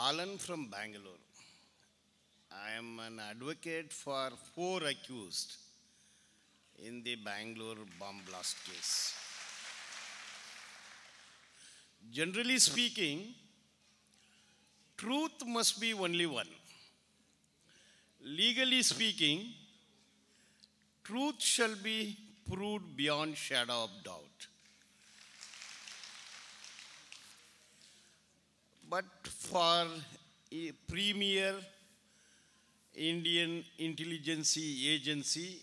Alan from Bangalore. I am an advocate for four accused in the Bangalore bomb blast case. Generally speaking, truth must be only one. Legally speaking, truth shall be proved beyond shadow of doubt. but for a premier Indian intelligence agency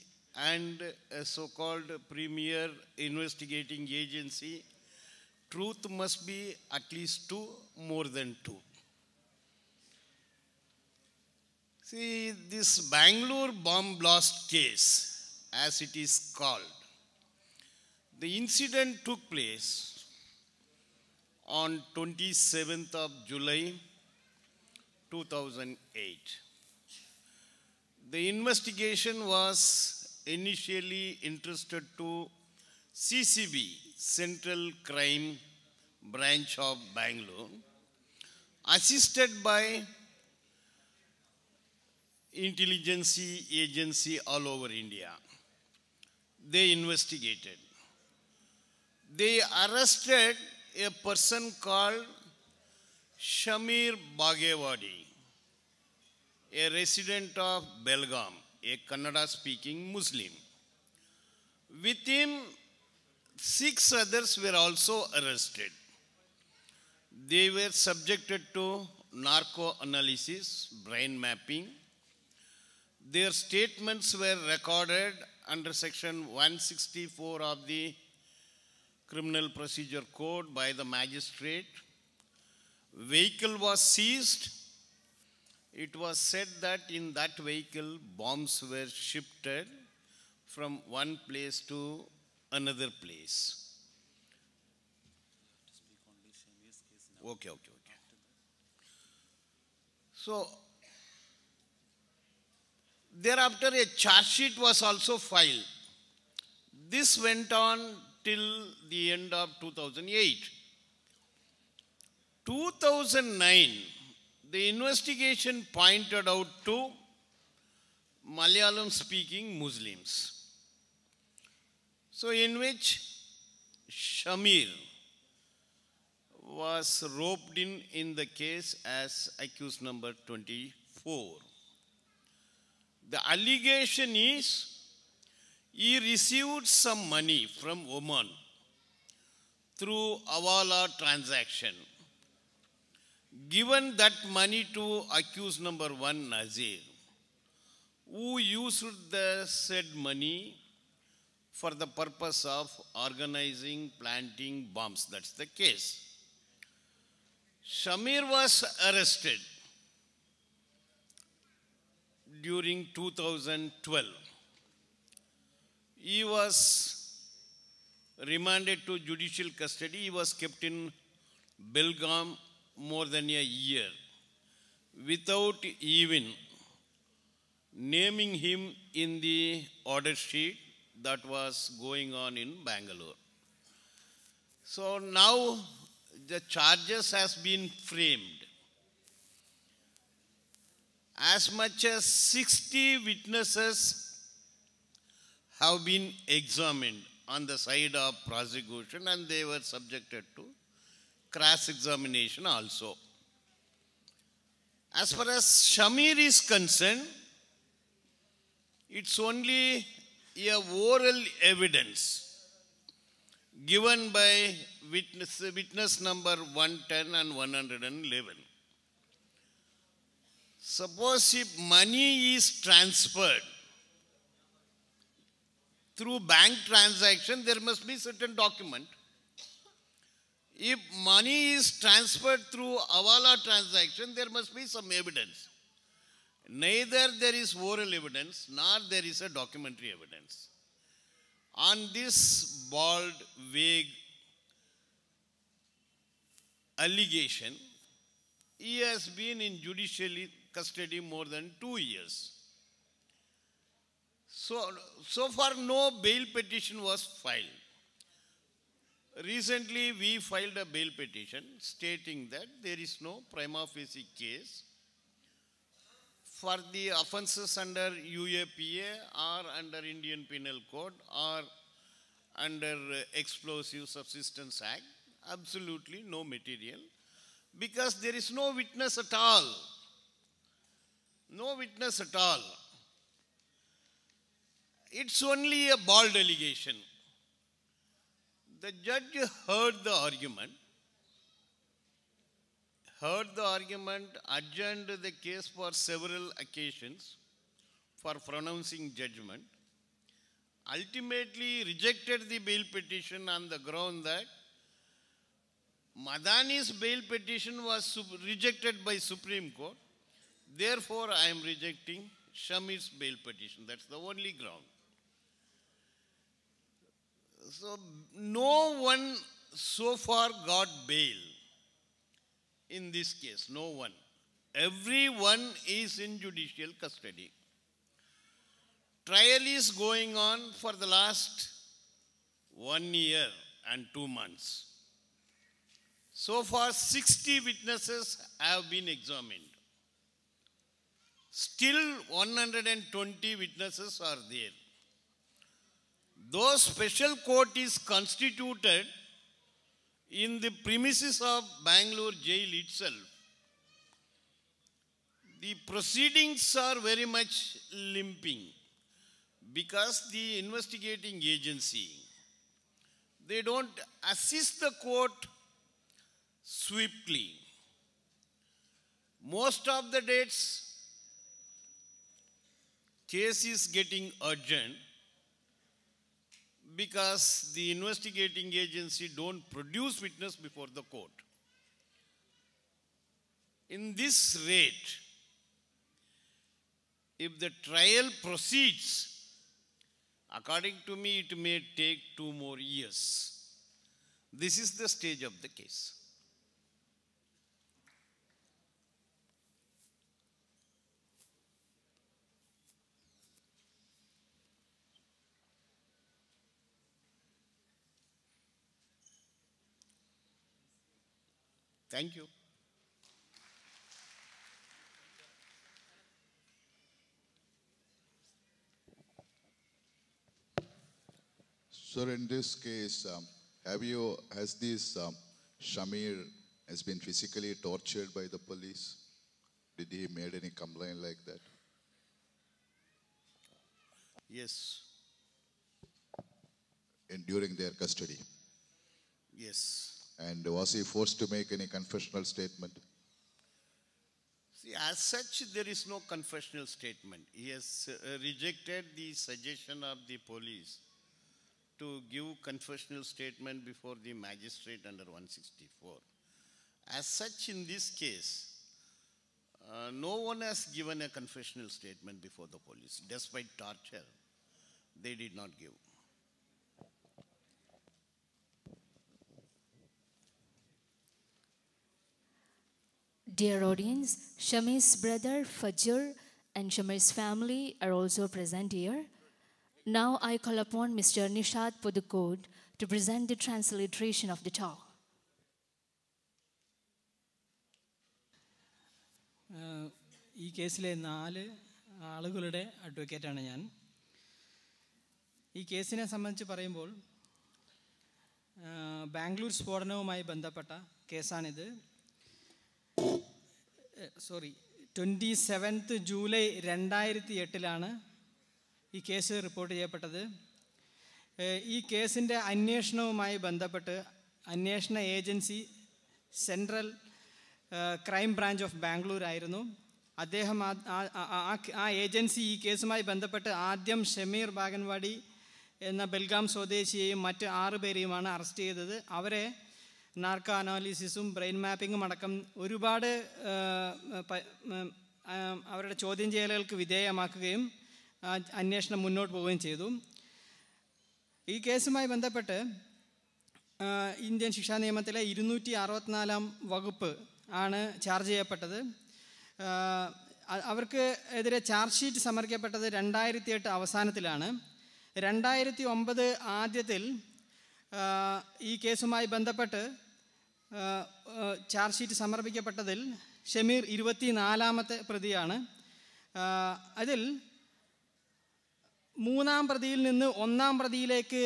and a so-called premier investigating agency, truth must be at least two, more than two. See, this Bangalore bomb blast case, as it is called, the incident took place on 27th of July 2008. The investigation was initially interested to CCB, Central Crime Branch of Bangalore, assisted by intelligence agency all over India. They investigated. They arrested a person called Shamir Bagewadi, a resident of Belgaum, a Kannada speaking Muslim. With him, six others were also arrested. They were subjected to narco analysis, brain mapping. Their statements were recorded under section 164 of the Criminal Procedure Code by the magistrate. Vehicle was seized. It was said that in that vehicle, bombs were shifted from one place to another place. Okay, okay, okay. So, thereafter a charge sheet was also filed. This went on till the end of 2008. 2009, the investigation pointed out to Malayalam speaking Muslims. So, in which Shamir was roped in in the case as accused number 24. The allegation is he received some money from Oman through Awala transaction. Given that money to accused number one Nazir, who used the said money for the purpose of organizing, planting bombs. That's the case. Shamir was arrested during 2012 he was remanded to judicial custody. He was kept in Belgaum more than a year without even naming him in the order sheet that was going on in Bangalore. So now the charges has been framed. As much as 60 witnesses have been examined on the side of prosecution and they were subjected to cross-examination also. As far as Shamir is concerned, it's only a oral evidence given by witness, witness number 110 and 111. Suppose if money is transferred through bank transaction, there must be certain document. If money is transferred through Avala transaction, there must be some evidence. Neither there is oral evidence, nor there is a documentary evidence. On this bald, vague allegation, he has been in judicial custody more than two years. So, so far no bail petition was filed. Recently we filed a bail petition stating that there is no prima facie case for the offences under UAPA or under Indian Penal Code or under Explosive Subsistence Act, absolutely no material because there is no witness at all. No witness at all. It's only a bald allegation. The judge heard the argument, heard the argument, adjourned the case for several occasions for pronouncing judgment, ultimately rejected the bail petition on the ground that Madani's bail petition was rejected by Supreme Court. Therefore, I am rejecting Shamir's bail petition. That's the only ground. So, no one so far got bail in this case, no one. Everyone is in judicial custody. Trial is going on for the last one year and two months. So far, 60 witnesses have been examined. Still, 120 witnesses are there. Though special court is constituted in the premises of Bangalore jail itself, the proceedings are very much limping because the investigating agency, they don't assist the court swiftly. Most of the dates, case is getting urgent because the investigating agency don't produce witness before the court. In this rate, if the trial proceeds, according to me, it may take two more years. This is the stage of the case. Thank you. So in this case, um, have you, has this um, Shamir has been physically tortured by the police? Did he made any complaint like that? Yes. And during their custody? Yes. And was he forced to make any confessional statement? See, as such, there is no confessional statement. He has uh, rejected the suggestion of the police to give confessional statement before the magistrate under 164. As such, in this case, uh, no one has given a confessional statement before the police. Despite torture, they did not give. Dear audience, Shami's brother Fajr and Shami's family are also present here. Now I call upon Mr. Nishad Podukod to present the transliteration of the talk. Uh, ഈ കേസിലെ നാല് ആളുകളുടെ അഡ്വക്കേറ്റാണ് ഞാൻ ഈ കേസിനെ സംബന്ധിച്ച് പറയുമ്പോൾ ബാംഗ്ലൂർ സ്ഫോടനവുമായി ബന്ധപ്പെട്ട കേസാണിത് സോറി ട്വൻറ്റി സെവൻത്ത് ജൂലൈ രണ്ടായിരത്തി എട്ടിലാണ് ഈ കേസ് റിപ്പോർട്ട് ചെയ്യപ്പെട്ടത് ഈ കേസിൻ്റെ അന്വേഷണവുമായി ബന്ധപ്പെട്ട് അന്വേഷണ agency central crime branch of Bangalore ആയിരുന്നു അദ്ദേഹം ആ ഏജൻസി ഈ കേസുമായി ബന്ധപ്പെട്ട് ആദ്യം ഷമീർ ബാഗൻവാടി എന്ന ബെൽഗാം സ്വദേശിയെയും മറ്റ് ആറുപേരെയുമാണ് അറസ്റ്റ് ചെയ്തത് അവരെ നാർക്കോ അനാലിസിസും ബ്രെയിൻ മാപ്പിങ്ങും അടക്കം ഒരുപാട് അവരുടെ ചോദ്യം ചെയ്യലുകൾക്ക് വിധേയമാക്കുകയും അന്വേഷണം മുന്നോട്ട് പോവുകയും ചെയ്തു ഈ കേസുമായി ബന്ധപ്പെട്ട് ഇന്ത്യൻ ശിക്ഷാ നിയമത്തിലെ ഇരുന്നൂറ്റി അറുപത്തിനാലാം വകുപ്പ് ആണ് ചാർജ് ചെയ്യപ്പെട്ടത് അവർക്ക് എതിരെ ചാർജ് ഷീറ്റ് സമർപ്പിക്കപ്പെട്ടത് രണ്ടായിരത്തി എട്ട് അവസാനത്തിലാണ് രണ്ടായിരത്തി ഒമ്പത് ആദ്യത്തിൽ ഈ കേസുമായി ബന്ധപ്പെട്ട് ചാർജ് ഷീറ്റ് സമർപ്പിക്കപ്പെട്ടതിൽ ഷമീർ ഇരുപത്തിനാലാമത്തെ പ്രതിയാണ് അതിൽ മൂന്നാം പ്രതിയിൽ നിന്ന് ഒന്നാം പ്രതിയിലേക്ക്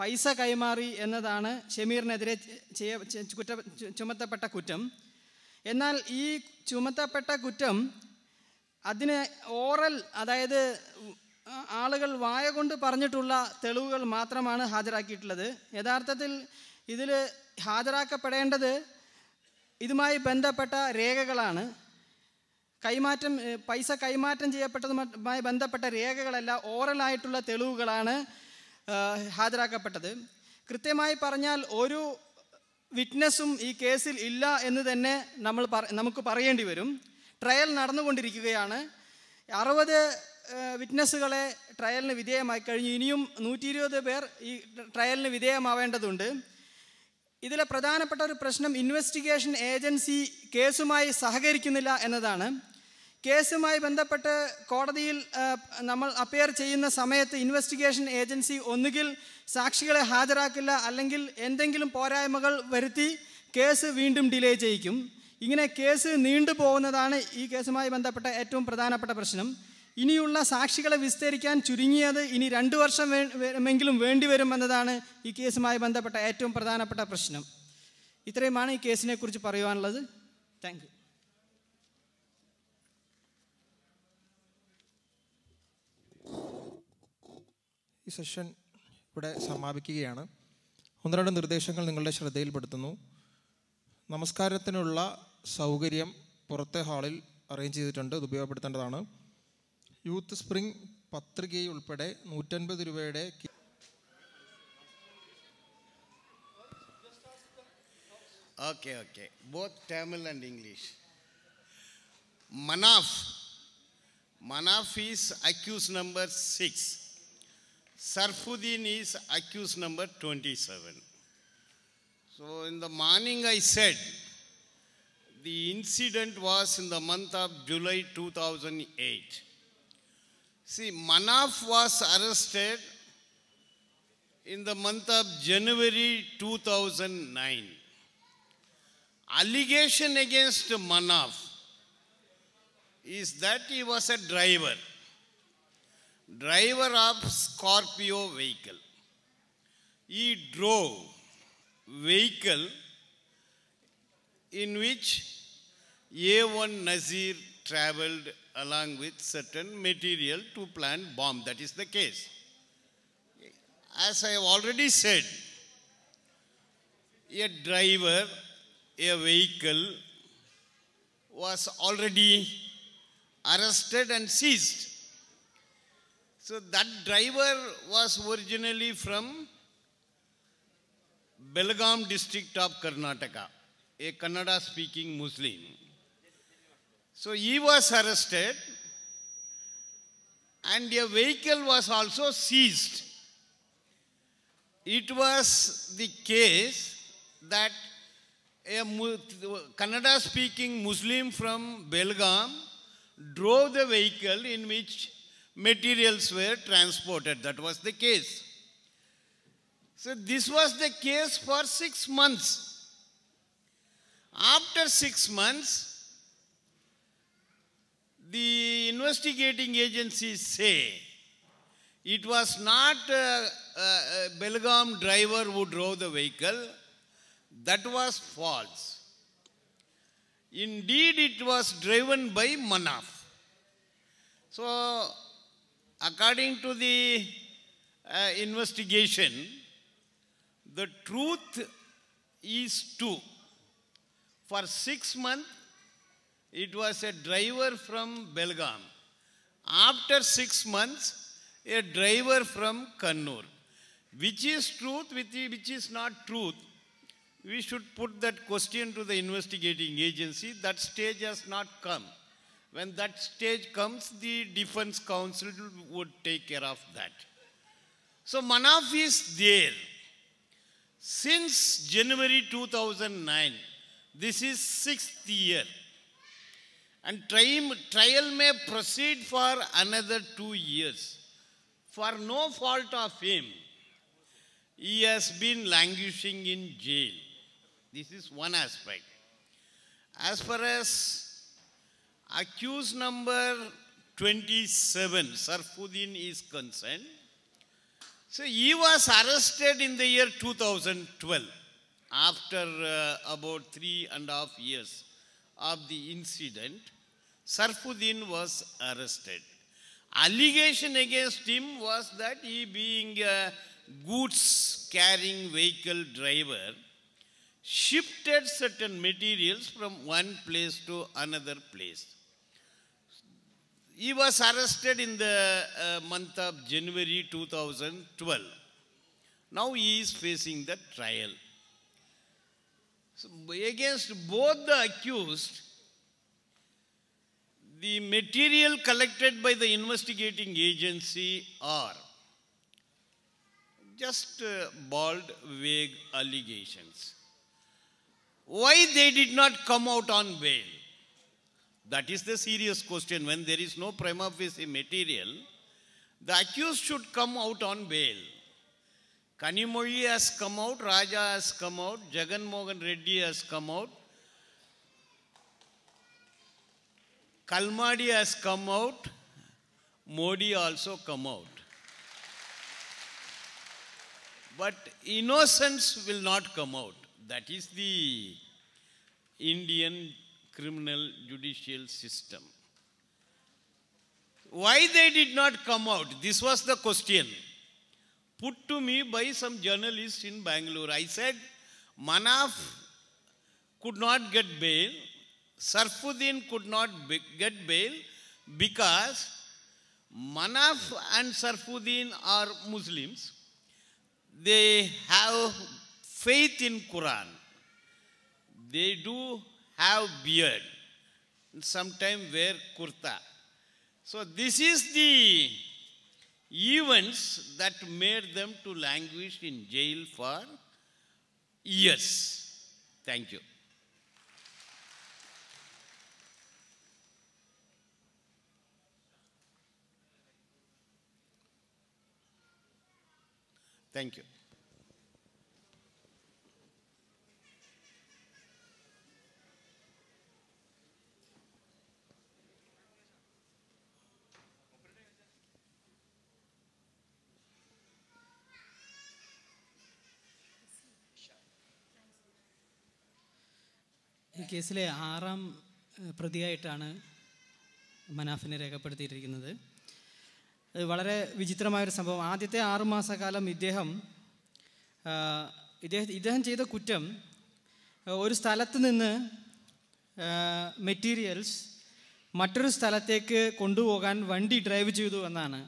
പൈസ കൈമാറി എന്നതാണ് ഷമീറിനെതിരെ ചെയ്യ കുറ്റ ചുമത്തപ്പെട്ട കുറ്റം എന്നാൽ ഈ ചുമത്തപ്പെട്ട കുറ്റം അതിന് ഓറൽ അതായത് ആളുകൾ വായ കൊണ്ട് പറഞ്ഞിട്ടുള്ള തെളിവുകൾ മാത്രമാണ് ഹാജരാക്കിയിട്ടുള്ളത് യഥാർത്ഥത്തിൽ ഇതിൽ ഹാജരാക്കപ്പെടേണ്ടത് ഇതുമായി ബന്ധപ്പെട്ട രേഖകളാണ് കൈമാറ്റം പൈസ കൈമാറ്റം ചെയ്യപ്പെട്ടതുമായി ബന്ധപ്പെട്ട രേഖകളല്ല ഓറലായിട്ടുള്ള തെളിവുകളാണ് ഹാജരാക്കപ്പെട്ടത് കൃത്യമായി പറഞ്ഞാൽ ഒരു വിറ്റ്നസ്സും ഈ കേസിൽ ഇല്ല എന്ന് തന്നെ നമ്മൾ നമുക്ക് പറയേണ്ടി വരും ട്രയൽ നടന്നുകൊണ്ടിരിക്കുകയാണ് അറുപത് വിറ്റ്നസ്സുകളെ ട്രയലിന് വിധേയമായി കഴിഞ്ഞു ഇനിയും നൂറ്റി ഇരുപത് പേർ ഈ ട്രയലിന് വിധേയമാവേണ്ടതുണ്ട് ഇതിലെ പ്രധാനപ്പെട്ട ഒരു പ്രശ്നം ഇൻവെസ്റ്റിഗേഷൻ ഏജൻസി കേസുമായി സഹകരിക്കുന്നില്ല എന്നതാണ് കേസുമായി ബന്ധപ്പെട്ട് കോടതിയിൽ നമ്മൾ അപ്പയർ ചെയ്യുന്ന സമയത്ത് ഇൻവെസ്റ്റിഗേഷൻ ഏജൻസി ഒന്നുകിൽ സാക്ഷികളെ ഹാജരാക്കില്ല അല്ലെങ്കിൽ എന്തെങ്കിലും പോരായ്മകൾ വരുത്തി കേസ് വീണ്ടും ഡിലേ ചെയ്യിക്കും ഇങ്ങനെ കേസ് നീണ്ടുപോകുന്നതാണ് ഈ കേസുമായി ബന്ധപ്പെട്ട ഏറ്റവും പ്രധാനപ്പെട്ട പ്രശ്നം ഇനിയുള്ള സാക്ഷികളെ വിസ്തരിക്കാൻ ചുരുങ്ങിയത് ഇനി രണ്ടു വർഷം വേണ്ടി വരുമെന്നതാണ് ഈ കേസുമായി ബന്ധപ്പെട്ട ഏറ്റവും പ്രധാനപ്പെട്ട പ്രശ്നം ഇത്രയുമാണ് ഈ കേസിനെക്കുറിച്ച് പറയുവാനുള്ളത് താങ്ക് യു ഈ സെഷൻ ഇവിടെ സമാപിക്കുകയാണ് ഒന്നരണ്ട് നിർദ്ദേശങ്ങൾ നിങ്ങളുടെ ശ്രദ്ധയിൽപ്പെടുത്തുന്നു നമസ്കാരത്തിനുള്ള സൗകര്യം പുറത്തെ ഹാളിൽ അറേഞ്ച് ചെയ്തിട്ടുണ്ട് അത് ഉപയോഗപ്പെടുത്തേണ്ടതാണ് യൂത്ത് സ്പ്രിംഗ് പത്രികയുൾപ്പെടെ നൂറ്റൻപത് രൂപയുടെ okay okay both Tamil and English Manaf Manaf is accuse number six Sarfuddin is accuse number twenty seven So in the morning I said, the incident was in the month of July 2008. See, Manaf was arrested in the month of January 2009. Allegation against Manaf is that he was a driver, driver of Scorpio vehicle. He drove vehicle in which A1 Nazir traveled along with certain material to plant bomb. That is the case. As I have already said, a driver, a vehicle was already arrested and seized. So that driver was originally from Belagam district of Karnataka, a Kannada speaking Muslim. So he was arrested and a vehicle was also seized. It was the case that a Kannada speaking Muslim from Belgaum drove the vehicle in which materials were transported. That was the case. So this was the case for six months. After six months, the investigating agencies say it was not a, uh, Belgaum driver who drove the vehicle. That was false. Indeed, it was driven by Manaf. So, according to the uh, investigation, the truth is two. For six months, it was a driver from Belgaum. After six months, a driver from Kannur. Which is truth, which is not truth, we should put that question to the investigating agency. That stage has not come. When that stage comes, the defense counsel would take care of that. So Manaf is there. Since January 2009, this is sixth year. And trial may proceed for another two years for no fault of him. He has been languishing in jail. This is one aspect. As far as accused number 27, Sarfuddin is concerned, so he was arrested in the year 2012 after uh, about three and a half years of the incident. Sarfuddin was arrested. Allegation against him was that he being a goods carrying vehicle driver shifted certain materials from one place to another place. He was arrested in the uh, month of January 2012. Now he is facing the trial. So against both the accused, the material collected by the investigating agency are just uh, bald, vague allegations. Why they did not come out on bail? That is the serious question. When there is no prima facie material, the accused should come out on bail. Kanimoli has come out, Raja has come out, Jagan Mohan Reddy has come out, Kalmadi has come out, Modi also come out. But innocence will not come out. That is the Indian criminal judicial system. Why they did not come out? This was the question put to me by some journalist in Bangalore. I said, Manaf could not get bail Sarfuddin could not get bail because Manaf and Sarfuddin are Muslims. They have faith in Quran. They do have beard. Sometimes wear kurta. So this is the events that made them to languish in jail for years. Thank you. Thank you ഈ കേസിലെ ആറാം പ്രതിയായിട്ടാണ് മനാഫിനെ രേഖപ്പെടുത്തിയിരിക്കുന്നത് വളരെ വിചിത്രമായൊരു സംഭവം ആദ്യത്തെ ആറുമാസകാലം ഇദ്ദേഹം ഇദ്ദേഹം ഇദ്ദേഹം ചെയ്ത കുറ്റം ഒരു സ്ഥലത്ത് നിന്ന് മെറ്റീരിയൽസ് മറ്റൊരു സ്ഥലത്തേക്ക് കൊണ്ടുപോകാൻ വണ്ടി ഡ്രൈവ് ചെയ്തു എന്നാണ്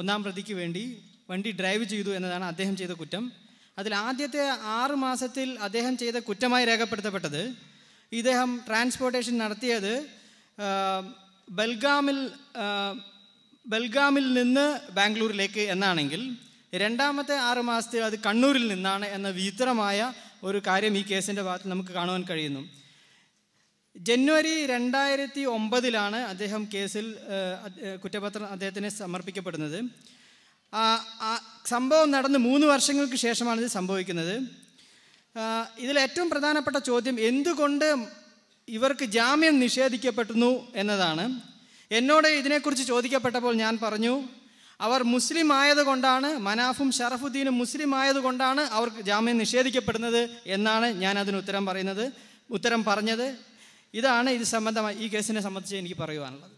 ഒന്നാം പ്രതിക്ക് വേണ്ടി വണ്ടി ഡ്രൈവ് ചെയ്തു എന്നതാണ് അദ്ദേഹം ചെയ്ത കുറ്റം അതിൽ ആദ്യത്തെ ആറ് മാസത്തിൽ അദ്ദേഹം ചെയ്ത കുറ്റമായി രേഖപ്പെടുത്തപ്പെട്ടത് ഇദ്ദേഹം ട്രാൻസ്പോർട്ടേഷൻ നടത്തിയത് ബൽഗാമിൽ ബൽഗാമിൽ നിന്ന് ബാംഗ്ലൂരിലേക്ക് എന്നാണെങ്കിൽ രണ്ടാമത്തെ ആറ് മാസത്തെ അത് കണ്ണൂരിൽ നിന്നാണ് എന്ന വിചിത്രമായ ഒരു കാര്യം ഈ കേസിൻ്റെ ഭാഗത്ത് നമുക്ക് കാണുവാൻ കഴിയുന്നു ജനുവരി രണ്ടായിരത്തി ഒമ്പതിലാണ് അദ്ദേഹം കേസിൽ കുറ്റപത്രം അദ്ദേഹത്തിന് സമർപ്പിക്കപ്പെടുന്നത് സംഭവം നടന്ന് മൂന്ന് വർഷങ്ങൾക്ക് ശേഷമാണ് ഇത് സംഭവിക്കുന്നത് ഇതിൽ ഏറ്റവും പ്രധാനപ്പെട്ട ചോദ്യം എന്തുകൊണ്ട് ഇവർക്ക് ജാമ്യം നിഷേധിക്കപ്പെടുന്നു എന്നതാണ് എന്നോട് ഇതിനെക്കുറിച്ച് ചോദിക്കപ്പെട്ടപ്പോൾ ഞാൻ പറഞ്ഞു അവർ മുസ്ലിം ആയതുകൊണ്ടാണ് മനാഫും ഷറഫുദ്ദീനും മുസ്ലിം ആയതുകൊണ്ടാണ് അവർക്ക് ജാമ്യം നിഷേധിക്കപ്പെടുന്നത് എന്നാണ് ഞാൻ അതിന് ഉത്തരം പറയുന്നത് ഉത്തരം പറഞ്ഞത് ഇതാണ് ഇത് സംബന്ധമായി ഈ കേസിനെ സംബന്ധിച്ച് എനിക്ക് പറയുവാനുള്ളത്